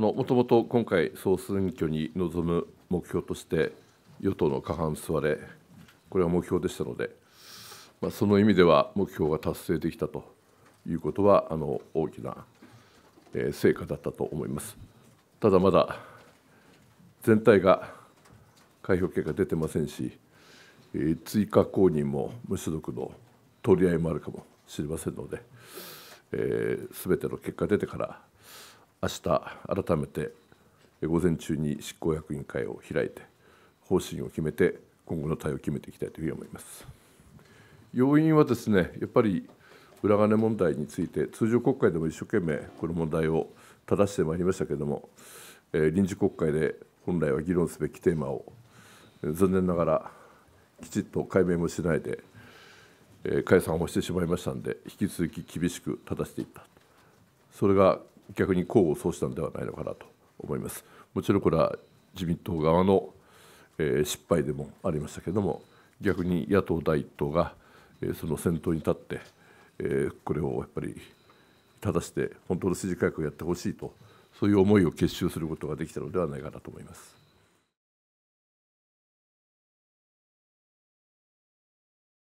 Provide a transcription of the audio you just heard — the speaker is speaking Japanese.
もともと今回、総選挙に臨む目標として、与党の過半数割れ、これは目標でしたので、まあ、その意味では目標が達成できたということは、あの大きな成果だったと思います。ただまだ全体が開票結果出てませんし、追加公認も無所属の取り合いもあるかもしれませんので、す、えー、べ、ての結果出てから、明日改めて午前中に執行役員会を開いて方針を決めて今後の対応を決めていきたいというふうに思います。要因はですねやっぱり裏金問題について通常国会でも一生懸命この問題を正してまいりましたけれども、えー、臨時国会で本来は議論すべきテーマを残念ながらきちっと解明もしないで、えー、解散をしてしまいましたので引き続き厳しく正していったそれが逆に功を奏したのではないのかなと思います。もちろんこれは自民党側の失敗でもありましたけれども逆に野党第一党がその先頭に立ってこれをやっぱり正して本当の政治改革をやってほしいとそういう思いを結集することができたのではないかなと思います。